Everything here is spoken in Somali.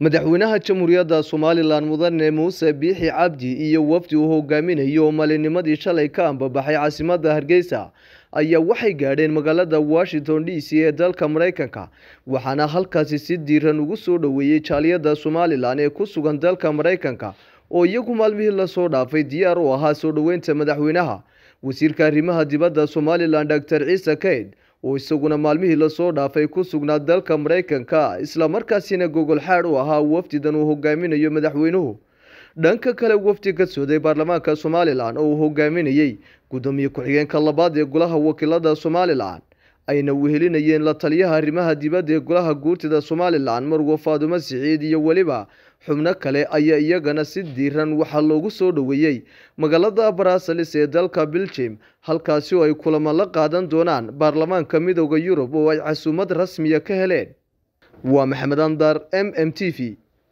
madaxweynaha jamhuuriyadda somalilan mudane muuse biixi cabdi iyo wafdi uu hogaaminayo maalinimadii shalay ka ambabaxay caasimadda hargeysa ayaa waxay gaadheen magaalada washington d c ee dalka maraykanka waxaana halkaasi si diiran ugu soo dhoweeyey jaaliyadda somalilan ee ku sugan dalka maraykanka oo iyagu maalmihii lasoo dhaafay diyaar u ahaa soo dhoweynta madaxweynaha wasiirka arrimaha dibadda somalilan doctor ciise kayd uu isaguna maalmihii lasoo dhaafay ku sugnaa dalka maraykanka gogol gogolxaad u ahaa wafdidan uu hogaaminayo madaxweynuhu dhanka kale wafdi ka sooday baarlamaanka somalilan oo uu hogaaminayey guddoomiye ku-xigeenka labaad ee golaha wakiilada somalilan ayna wehelinayeen la taliyaha arrimaha dibadda ee golaha guurtida somalilan marwo faadumo siciid iyo weliba xubno kale ayaa iyagana si diiran waxaa loogu soo dhoweeyey magaalada baraasalis ee dalka belgium halkaasi oo ay kulamo la qaadan doonaan baarlamaanka midooda yurub oo ay casuumad rasmiya ka heleen waa maxamed andar m m t v